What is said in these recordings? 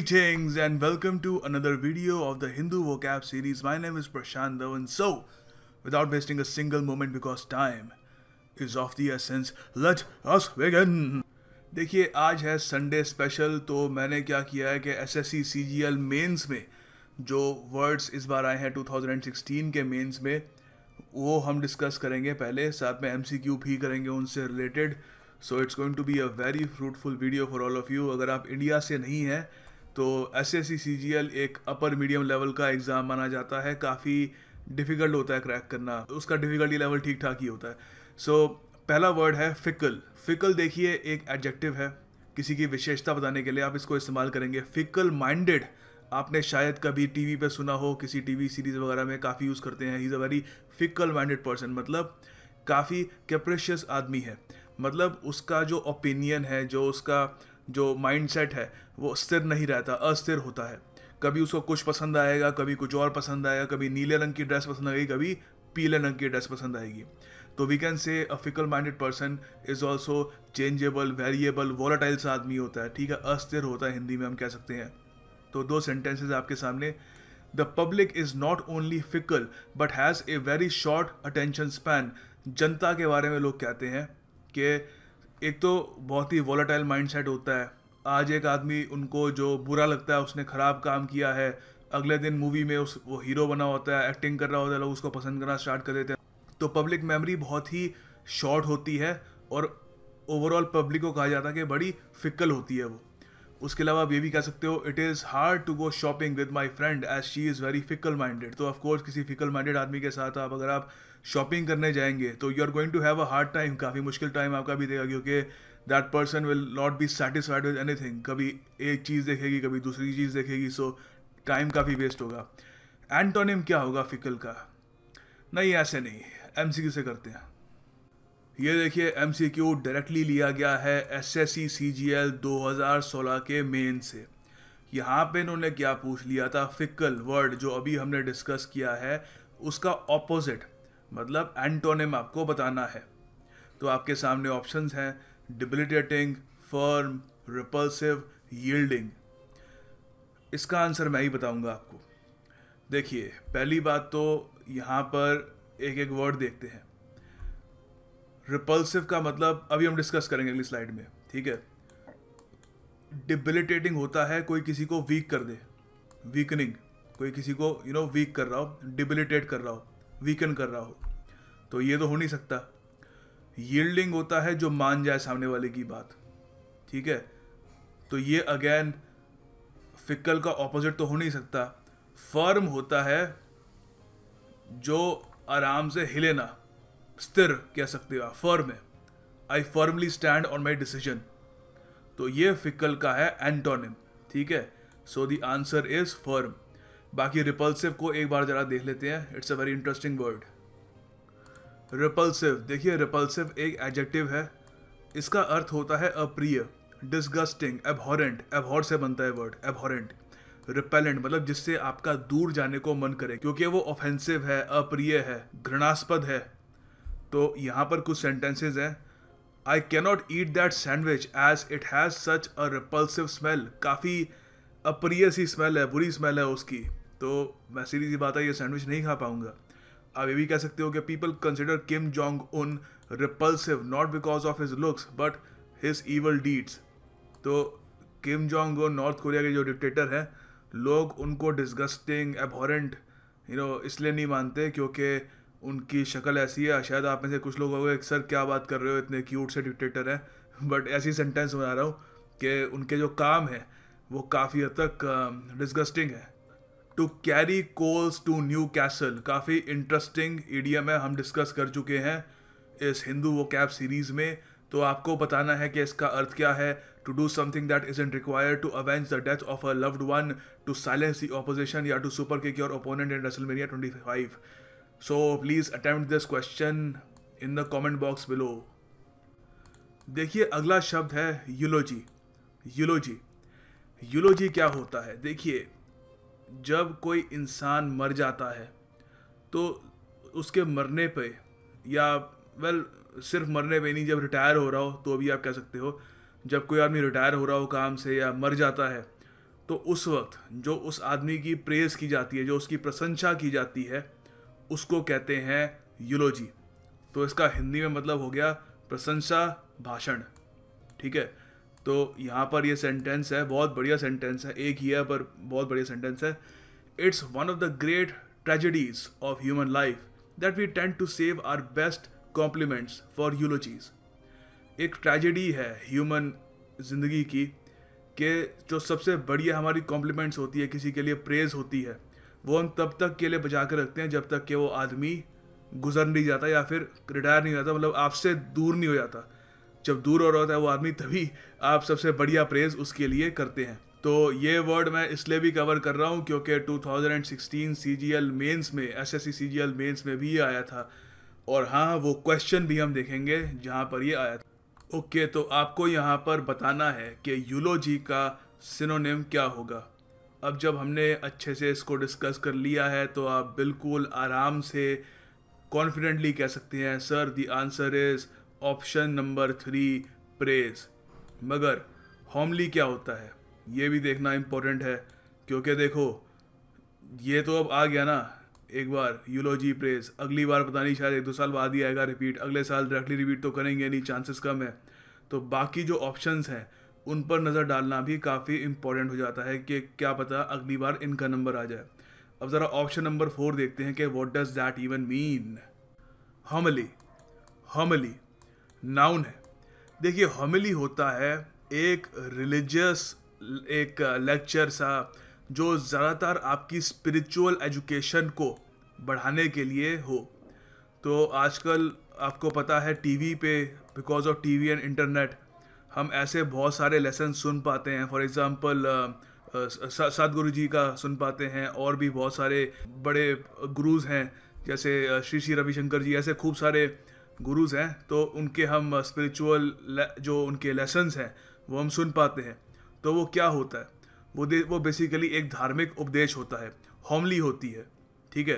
Greetings and welcome to another video of the Hindu vocab series. My name is Prashant Dhawan. So, without wasting a single moment because time is of the essence, let us begin. देखिए आज है Sunday special तो मैंने क्या किया है कि S S C C जी L mains में जो वर्ड्स इस बार आए हैं 2016 के मेन्स में वो हम डिस्कस करेंगे पहले साथ में एम सी क्यू भी करेंगे उनसे related so it's going to be a very fruitful video for all of you अगर आप इंडिया से नहीं हैं तो एस एस सी जी G L upper medium level का एग्ज़ाम माना जाता है काफ़ी डिफ़िकल्ट होता है क्रैक करना उसका डिफ़िकल्टी लेवल ठीक ठाक ही होता है सो so, पहला वर्ड है फ़िकल फ़िकल देखिए एक एडजेक्टिव है किसी की विशेषता बताने के लिए आप इसको इस्तेमाल करेंगे फ़िकल माइंडेड आपने शायद कभी टीवी पे सुना हो किसी टीवी सीरीज़ वगैरह में काफ़ी यूज़ करते हैं is a very fickle minded person मतलब काफ़ी कैप्रेशियस आदमी है मतलब उसका जो ओपिनियन है जो उसका जो माइंडसेट है वो स्थिर नहीं रहता अस्थिर होता है कभी उसको कुछ पसंद आएगा कभी कुछ और पसंद आएगा कभी नीले रंग की ड्रेस पसंद आएगी कभी पीले रंग की ड्रेस पसंद आएगी तो we can say a fickle minded person is also changeable variable volatiles आदमी होता है ठीक है अस्थिर होता है हिंदी में हम कह सकते हैं तो दो सेंटेंसेज आपके सामने the public is not only fickle but has a very short attention span जनता के बारे में लोग कहते हैं कि एक तो बहुत ही वॉलेटाइल माइंडसेट होता है आज एक आदमी उनको जो बुरा लगता है उसने ख़राब काम किया है अगले दिन मूवी में उस वो हीरो बना होता है एक्टिंग कर रहा होता है लोग उसको पसंद करना स्टार्ट कर देते हैं तो पब्लिक मेमोरी बहुत ही शॉर्ट होती है और ओवरऑल पब्लिक को कहा जाता है कि बड़ी फिकल होती है वो उसके अलावा आप ये भी कह सकते हो it is hard to go shopping with my friend as she is very fickle minded तो ऑफकोर्स किसी फिकल माइंडेड आदमी के साथ आप अगर आप शॉपिंग करने जाएंगे तो you are going to have a hard time काफ़ी मुश्किल टाइम आपका भी देगा क्योंकि that person will not be satisfied with anything कभी एक चीज़ देखेगी कभी दूसरी चीज़ देखेगी सो टाइम काफ़ी वेस्ट होगा एंटोनिम क्या होगा फिकल का नहीं ऐसे नहीं एम से करते हैं ये देखिए क्यू डायरेक्टली लिया गया है एस एस सी सी जी एल दो हज़ार सोलह के मेन से यहाँ पे इन्होंने क्या पूछ लिया था फिकल वर्ड जो अभी हमने डिस्कस किया है उसका ऑपोजिट मतलब एंटोनिम आपको बताना है तो आपके सामने ऑप्शंस हैं डिबिलिटेटिंग फर्म रिपल्सिव यील्डिंग इसका आंसर मैं ही बताऊंगा आपको देखिए पहली बात तो यहाँ पर एक एक वर्ड देखते हैं रिपल्सिव का मतलब अभी हम डिस्कस करेंगे अगली स्लाइड में ठीक है डिबिलिटेटिंग होता है कोई किसी को वीक कर दे वीकनिंग कोई किसी को यू नो वीक कर रहा हो डिबिलिटेट कर रहा हो वीकन कर रहा हो तो ये तो हो नहीं सकता यील्डिंग होता है जो मान जाए सामने वाले की बात ठीक है तो ये अगेन फिकल का ऑपोजिट तो हो नहीं सकता फर्म होता है जो आराम से हिले ना स्थिर कह सकते हो फर्म है I firmly stand on my decision तो ये फिकल का है एंटोनिम ठीक है so the answer is firm बाकी रिपल्सिव को एक बार ज़रा देख लेते हैं it's a very interesting word repulsive देखिए रिपल्सिव एक एडजेक्टिव है इसका अर्थ होता है अप्रिय डिस्गस्टिंग एबहॉरेंट एबहॉर से बनता है वर्ड एबहॉरेंट रिपेलेंट मतलब जिससे आपका दूर जाने को मन करे क्योंकि वो ऑफेंसिव है अप्रिय है घृणास्पद है तो यहाँ पर कुछ सेंटेंसेज हैं I cannot eat that sandwich as it has such a repulsive smell काफ़ी अप्रिय सी स्मेल है बुरी स्मेल है उसकी तो मैं सीधी सी बात है ये सैंडविच नहीं खा पाऊँगा आप ये भी कह सकते हो कि people consider Kim Jong Un repulsive not because of his looks but his evil deeds तो Kim Jong Un North Korea के जो डिक्टेटर हैं लोग उनको डिस्गस्टिंग एबोरेंट यू नो इसलिए नहीं मानते क्योंकि उनकी शक्ल ऐसी है शायद आप में से कुछ लोग होंगे सर क्या बात कर रहे हो इतने क्यूट से डिक्टेटर हैं बट ऐसी सेंटेंस बना रहा हूँ कि उनके जो काम है वो काफ़ी हद तक डिस्गस्टिंग है to carry coals to Newcastle काफ़ी इंटरेस्टिंग ईडीएम है हम डिस्कस कर चुके हैं इस हिंदू वो कैब सीरीज़ में तो आपको बताना है कि इसका अर्थ क्या है to do something that is and require to avenge the death of a loved one to silence the opposition या टू सुपर के योर ओपोनेंट इन रसलमेरिया twenty five so please attempt this question in the comment box below देखिए अगला शब्द है यूलोजी यूलोजी यूलोजी क्या होता है देखिए जब कोई इंसान मर जाता है तो उसके मरने पे या वेल सिर्फ मरने पे नहीं जब रिटायर हो रहा हो तो भी आप कह सकते हो जब कोई आदमी रिटायर हो रहा हो काम से या मर जाता है तो उस वक्त जो उस आदमी की प्रेज़ की जाती है जो उसकी प्रशंसा की जाती है उसको कहते हैं यूलोजी तो इसका हिंदी में मतलब हो गया प्रशंसा भाषण ठीक है तो यहाँ पर ये सेंटेंस है बहुत बढ़िया सेंटेंस है एक ही है पर बहुत बढ़िया सेंटेंस है it's one of the great tragedies of human life that we tend to save our best compliments for eulogies एक ट्रेजिडी है ह्यूमन ज़िंदगी की के जो सबसे बढ़िया हमारी कॉम्प्लीमेंट्स होती है किसी के लिए प्रेज़ होती है वो हम तब तक के लिए बचा के रखते हैं जब तक कि वो आदमी गुजर नहीं जाता या फिर रिटायर नहीं जाता मतलब आपसे दूर नहीं हो जाता जब दूर हो रहा होता है वो आदमी तभी आप सबसे बढ़िया प्रेज उसके लिए करते हैं तो ये वर्ड मैं इसलिए भी कवर कर रहा हूँ क्योंकि 2016 CGL मेंस में एस एस CGL मेंस में भी ये आया था और हाँ वो क्वेश्चन भी हम देखेंगे जहाँ पर ये आया था ओके तो आपको यहाँ पर बताना है कि यूलोजी का सिनोनिम क्या होगा अब जब हमने अच्छे से इसको डिस्कस कर लिया है तो आप बिल्कुल आराम से कॉन्फिडेंटली कह सकते हैं sir the answer is option number three press मगर होमली क्या होता है ये भी देखना इम्पोर्टेंट है क्योंकि देखो ये तो अब आ गया ना एक बार यूलोजी प्रेज अगली बार पता नहीं शायद एक दो साल बाद ही आएगा रिपीट अगले साल डायरेक्टली रिपीट तो करेंगे नहीं चांसेस कम है तो बाकी जो ऑप्शंस हैं उन पर नज़र डालना भी काफ़ी इंपॉर्टेंट हो जाता है कि क्या पता अगली बार इनका नंबर आ जाए अब ज़रा ऑप्शन नंबर फोर देखते हैं कि what does that even mean homely homely noun है देखिए हमली होता है एक रिलीजियस एक लेक्चर सा जो ज़्यादातर आपकी स्पिरिचुअल एजुकेशन को बढ़ाने के लिए हो तो आजकल आपको पता है टीवी पे because of TV and internet हम ऐसे बहुत सारे लेसन सुन पाते हैं फॉर एग्ज़ाम्पल uh, uh, सदगुरु जी का सुन पाते हैं और भी बहुत सारे बड़े गुरुज़ हैं जैसे uh, श्री श्री रविशंकर जी ऐसे खूब सारे गुरुज़ हैं तो उनके हम स्पिरिचुअल जो उनके लेसन्स हैं वो हम सुन पाते हैं तो वो क्या होता है वो दे वो बेसिकली एक धार्मिक उपदेश होता है होमली होती है ठीक है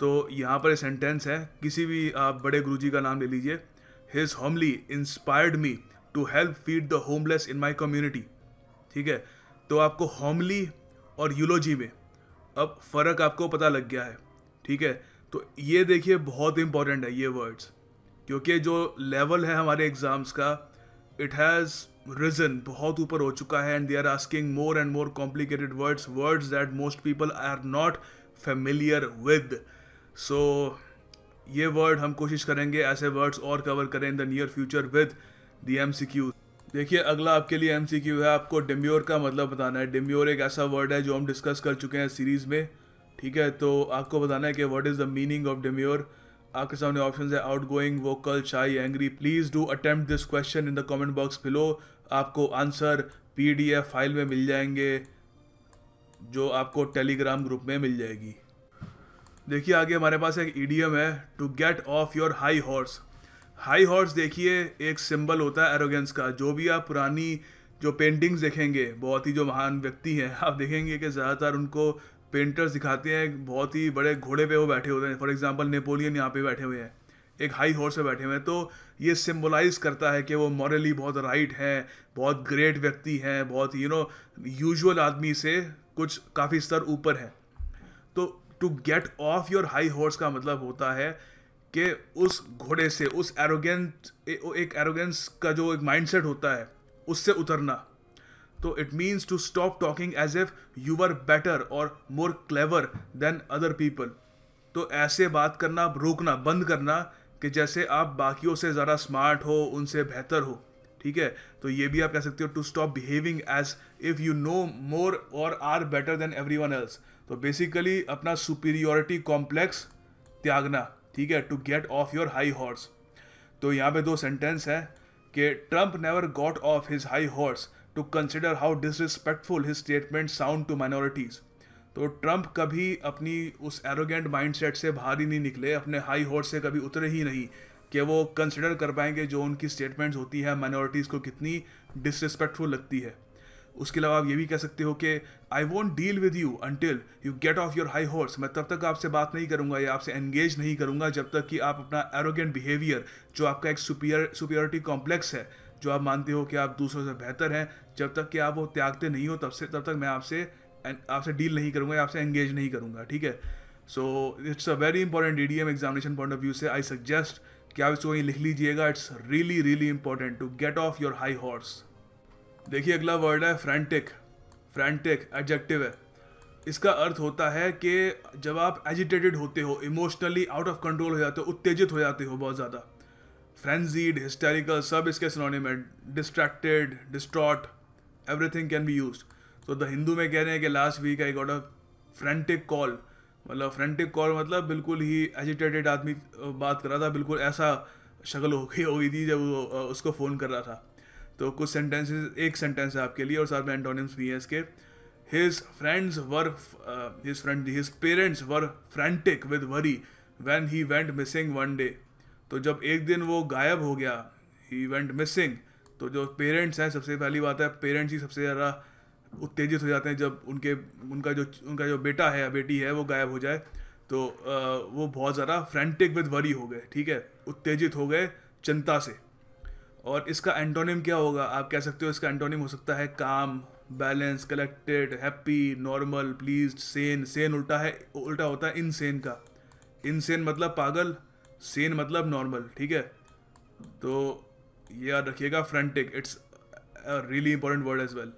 तो यहाँ पर सेंटेंस है किसी भी आप बड़े गुरु जी का नाम ले लीजिए his homely inspired me to help feed the homeless in my community ठीक है तो आपको होमली और यूलोजी में अब फ़र्क आपको पता लग गया है ठीक है तो ये देखिए बहुत इंपॉर्टेंट है ये वर्ड्स क्योंकि जो लेवल है हमारे एग्ज़ाम्स का इट हैज़ रिजन बहुत ऊपर हो चुका है and they are asking more and more complicated words words that most people are not familiar with so ये वर्ड हम कोशिश करेंगे ऐसे वर्ड्स और कवर करें in the near future with the M C Q देखिए अगला आपके लिए एम सी क्यू है आपको डिम्योर का मतलब बताना है डिम्योर एक ऐसा वर्ड है जो हम डिस्कस कर चुके हैं सीरीज़ में ठीक है तो आपको बताना है कि what is the meaning of demure आपके सामने ऑप्शन है outgoing vocal shy angry please do attempt this question in the comment box below आपको आंसर पी फाइल में मिल जाएंगे जो आपको टेलीग्राम ग्रुप में मिल जाएगी देखिए आगे हमारे पास एक ईडीएम है to get off your high horse high horse देखिए एक सिंबल होता है एरोगेंस का जो भी आप पुरानी जो पेंटिंग्स देखेंगे बहुत ही जो महान व्यक्ति हैं आप देखेंगे कि ज़्यादातर उनको पेंटर्स दिखाते हैं बहुत ही बड़े घोड़े पे वो बैठे होते हैं फॉर एग्जांपल नेपोलियन यहाँ पे बैठे हुए हैं एक हाई हॉर्स पे बैठे हुए हैं तो ये सिम्बोलाइज करता है कि वो मॉरली बहुत राइट हैं बहुत ग्रेट व्यक्ति हैं बहुत यू नो यूजल आदमी से कुछ काफ़ी स्तर ऊपर हैं तो to get off your high horse का मतलब होता है कि उस घोड़े से उस एरोगेंट एक एरोगेंस का जो एक माइंडसेट होता है उससे उतरना तो it means to stop talking as if you are better और more clever than other people तो ऐसे बात करना रोकना बंद करना कि जैसे आप बाकियों से ज़्यादा स्मार्ट हो उनसे बेहतर हो ठीक है तो ये भी आप कह सकते हो to stop behaving as if you know more और are better than everyone else तो बेसिकली अपना सुपीरियोरिटी कॉम्प्लेक्स त्यागना ठीक है to get off your high horse तो यहाँ पे दो सेंटेंस हैं कि Trump never got off his high horse to consider how disrespectful his statement sound to minorities तो ट्रम्प कभी अपनी उस एरोगेंट माइंडसेट से बाहर ही नहीं निकले अपने हाई हॉर्स से कभी उतरे ही नहीं कि वो कंसिडर कर पाएंगे जो उनकी स्टेटमेंट्स होती है माइनॉरिटीज़ को कितनी डिसरिस्पेक्टफुल लगती है उसके अलावा आप ये भी कह सकते हो कि I want deal with you until you get off your high horse मैं तब तक आपसे बात नहीं करूंगा या आपसे एंगेज नहीं करूंगा जब तक कि आप अपना एरोगेंट बिहेवियर जो आपका एक सुपियर सुपियोरिटी कॉम्प्लेक्स है जो आप मानते हो कि आप दूसरों से बेहतर हैं जब तक कि आप वो त्यागते नहीं हो तब से तब तक मैं आपसे आपसे डील नहीं करूँगा या आपसे एंगेज नहीं करूँगा ठीक है so it's a very important idiom examination point of view से आई सजेस्ट कि आप इसको वहीं लिख लीजिएगा it's really really important to get off your high horse देखिए अगला वर्ड है फ्रेंटिक फ्रेंटिक एडजेक्टिव है इसका अर्थ होता है कि जब आप एजिटेटेड होते हो इमोशनली आउट ऑफ कंट्रोल हो जाते हो उत्तेजित हो जाते हो बहुत ज़्यादा फ्रेंजीड हिस्टेरिकल सब इसके सिनोनिम में distracted distraught everything can be use तो द हिंदू में कह रहे हैं कि last week I got a frantic call मतलब फ्रेंटिक कॉल मतलब बिल्कुल ही एजिटेटेड आदमी बात कर रहा था बिल्कुल ऐसा शक्ल हो गई हो गई थी जब उसको फ़ोन कर रहा था तो कुछ सेंटेंसेस एक सेंटेंस है आपके लिए और साथ में एंटोनिम्स भी हैं इसके his friends were his friend his parents were frantic with worry worry he went missing one day तो जब एक दिन वो गायब हो गया ही वेंट मिसिंग तो जो पेरेंट्स हैं सबसे पहली बात है पेरेंट्स ही सबसे ज़्यादा उत्तेजित हो जाते हैं जब उनके उनका जो उनका जो बेटा है या बेटी है वो गायब हो जाए तो आ, uh, वो बहुत ज़्यादा फ्रेंटिक विद वरी हो गए ठीक है उत्तेजित हो गए चिंता से और इसका एंटोनिम क्या होगा आप कह सकते हो इसका एंटोनिम हो सकता है calm balanced collected happy normal please sane sane उल्टा है उल्टा होता है इनसेन का इनसेन मतलब पागल सेन मतलब नॉर्मल ठीक है तो ये याद रखिएगा frantic it's really important word as well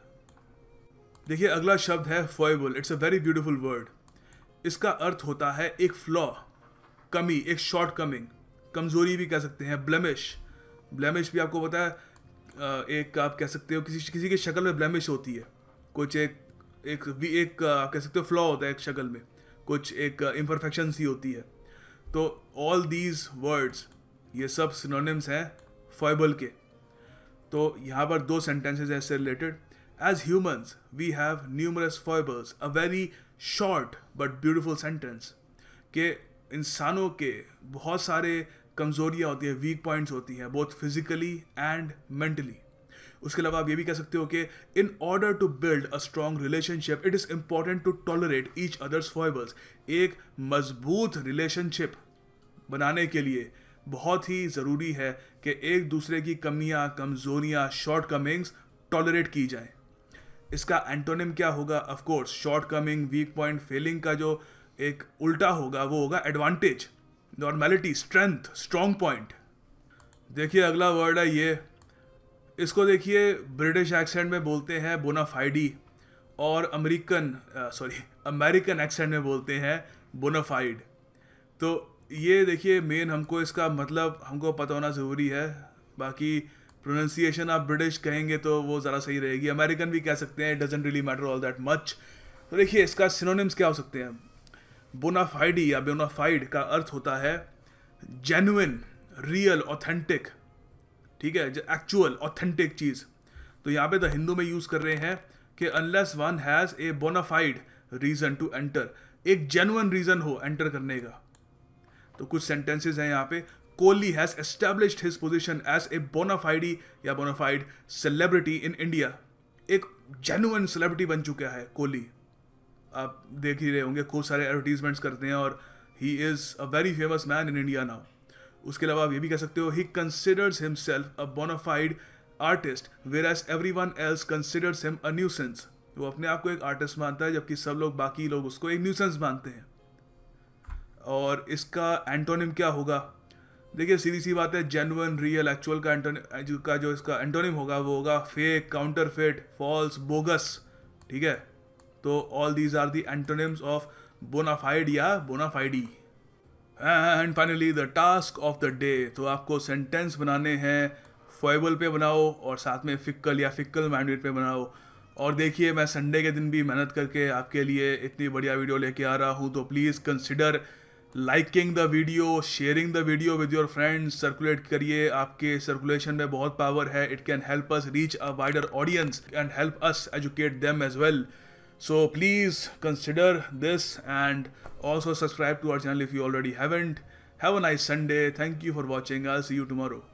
देखिए अगला शब्द है foible it's a very beautiful word इसका अर्थ होता है एक फ्लॉ कमी एक शॉर्ट कमिंग कमज़ोरी भी कह सकते हैं ब्लमिश ब्लैमिश भी आपको पता है एक आप कह सकते हो किसी किसी की शक्ल में ब्लैमिश होती है कुछ एक एक भी एक आप कह सकते हो फ्लॉ होता है एक शक्ल में कुछ एक इम्परफेक्शन सी होती है तो ऑल दीज वर्ड्स ये सब सिनोनिम्स हैं फॉइबल के तो यहाँ पर दो सेंटेंसेज हैं इससे related as humans we have numerous foibles a very short but beautiful sentence के इंसानों के बहुत सारे कमज़ोरियाँ होती है वीक पॉइंट्स होती हैं बोथ फिजिकली एंड मेंटली उसके अलावा आप ये भी कह सकते हो कि in order to build a strong relationship it is important to tolerate each other's foibles एक मजबूत रिलेशनशिप बनाने के लिए बहुत ही ज़रूरी है कि एक दूसरे की कमियाँ कमज़ोरियाँ शॉर्ट कमिंग्स टॉलरेट की जाए इसका एंटोनिम क्या होगा of course shortcoming weak point failing का जो एक उल्टा होगा वो होगा advantage normality strength strong point देखिए अगला वर्ड है ये इसको देखिए ब्रिटिश एक्सेंट में बोलते हैं बोनाफाइडी और अमेरिकन सॉरी अमेरिकन एक्सेंट में बोलते हैं बोनाफाइड तो ये देखिए मेन हमको इसका मतलब हमको पता होना ज़रूरी है बाकी प्रोनंसिएशन आप ब्रिटिश कहेंगे तो वो ज़रा सही रहेगी अमेरिकन भी कह सकते हैं doesn't really matter all that much तो देखिए इसका सिनोनिम्स क्या हो सकते हैं बोनाफाइडी या बोनाफाइड का अर्थ होता है जेन्युन रियल ऑथेंटिक ठीक है एक्चुअल ऑथेंटिक चीज़ तो यहाँ पे द तो हिंदू में यूज़ कर रहे हैं कि unless one has a bona fide reason to enter एक जेनुअन रीज़न हो एंटर करने का तो कुछ सेंटेंसेस हैं यहाँ पे Kohli has established his position as a bona fide या बोनाफाइड सेलिब्रिटी इन इंडिया एक जेनुअन सेलिब्रिटी बन चुका है कोहली आप देख ही रहे होंगे खूब सारे एडवर्टीजमेंट्स करते हैं और he is a very famous man in India now उसके अलावा आप ये भी कह सकते हो he considers himself a bona fide artist whereas everyone else considers him a nuisance वो अपने आप को एक आर्टिस्ट मानता है जबकि सब लोग बाकी लोग उसको एक न्यूसेंस मानते हैं और इसका एंटोनिम क्या होगा देखिए सीधी सी बात है जेनुअन रियल एक्चुअल का एंटोनिम का जो इसका एंटोनिम होगा वो होगा fake counterfeit false bogus ठीक है तो all these are the antonyms of bona fide या bona fide and finally the task of the day तो आपको सेंटेंस बनाने हैं फॉइबल पे बनाओ और साथ में फिक्कल या फिक्कल माइंडेड पे बनाओ और देखिए मैं संडे के दिन भी मेहनत करके आपके लिए इतनी बढ़िया वीडियो लेके आ रहा हूँ तो please consider liking the video sharing the video with your friends circulate करिए आपके सर्कुलेशन में बहुत पावर है it can help us reach a wider audience and help us educate them as well So please consider this and also subscribe to our channel if you already haven't. Have a nice Sunday. Thank you for watching. I'll see you tomorrow.